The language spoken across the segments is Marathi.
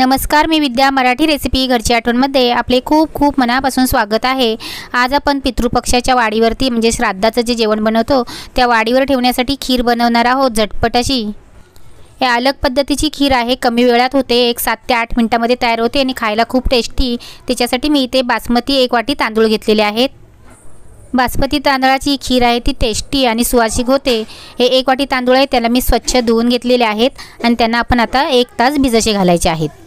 नमस्कार मी विद्या मराठी रेसिपी घरच्या आठवणमध्ये आपले खूप खूप मनापासून स्वागत आहे आज आपण पितृपक्षाच्या वाडीवरती म्हणजे श्राद्धाचं जे जेवण बनवतो त्या वाडीवर ठेवण्यासाठी खीर बनवणार आहोत झटपट अशी या अलग पद्धतीची खीर आहे कमी वेळात होते एक सात ते आठ मिनटामध्ये तयार होते आणि खायला खूप टेस्टी त्याच्यासाठी मी इथे बासमती एक वाटी तांदूळ घेतलेले आहेत बासमती तांदळाची खीर आहे ती टेस्टी आणि सुवासिक होते हे एक वाटी तांदूळ आहे त्याला मी स्वच्छ धुवून घेतलेले आहेत आणि त्यांना आपण आता एक तास भिजसे घालायचे आहेत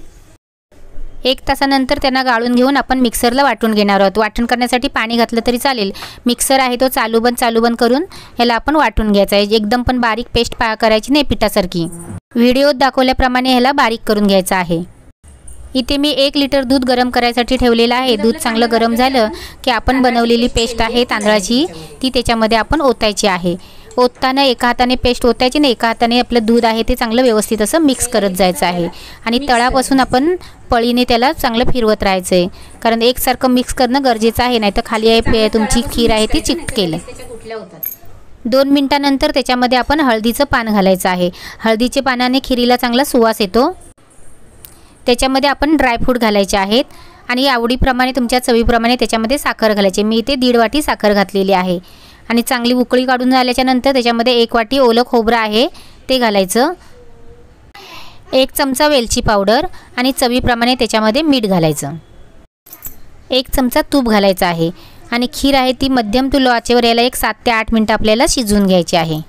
एक तासानंतर त्यांना गाळून घेऊन आपण मिक्सरला वाटून घेणार आहोत वाटण करण्यासाठी पाणी घातलं तरी चालेल मिक्सर आहे तो चालू बंद चालू बंद करून ह्याला आपण वाटून घ्यायचा आहे एकदम पण बारीक पेस्ट पा करायची नाही पिठासारखी व्हिडिओत दाखवल्याप्रमाणे ह्याला बारीक करून घ्यायचा आहे इथे मी एक लिटर दूध गरम करायसाठी ठेवलेलं आहे दूध चांगलं गरम झालं की आपण बनवलेली पेस्ट आहे तांदळाची ती त्याच्यामध्ये आपण ओतायची आहे ओतताना एका हाताने पेस्ट ओतायची नाही एका हाताने आपलं दूध आहे ते चांगलं व्यवस्थित असं मिक्स करत जायचं आहे आणि तळापासून आपण पळीने त्याला चांगलं फिरवत राहायचं आहे कारण एकसारखं मिक्स करणं गरजेचं आहे नाही तर खाली आहे तुमची खीर आहे ती केलं दोन मिनटानंतर त्याच्यामध्ये आपण हळदीचं पान घालायचं आहे हळदीच्या पानाने खिरीला चांगला सुवास येतो त्याच्यामध्ये आपण ड्रायफ्रूट घालायचे आहेत आणि आवडीप्रमाणे तुमच्या चवीप्रमाणे त्याच्यामध्ये साखर घालायची मी इथे दीड वाटी साखर घातलेली आहे आणि चांगली उकळी काढून झाल्याच्यानंतर त्याच्यामध्ये एक वाटी ओलं खोबरं आहे ते घालायचं एक चमचा वेलची पावडर आणि चवीप्रमाणे त्याच्यामध्ये मीठ घालायचं एक चमचा तूप घालायचं आहे आणि खीर आहे ती मध्यम तुलो आचेवर यायला एक सात ते आठ मिनटं आपल्याला शिजवून घ्यायची आहे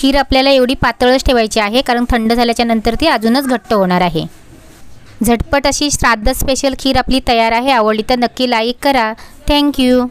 खीर आपल्याला एवढी पातळच ठेवायची आहे कारण थंड झाल्याच्या नंतर ती अजूनच घट्ट होणार आहे झटपट अशी श्राद्ध स्पेशल खीर आपली तयार आहे आवडली तर नक्की लाईक करा थँक्यू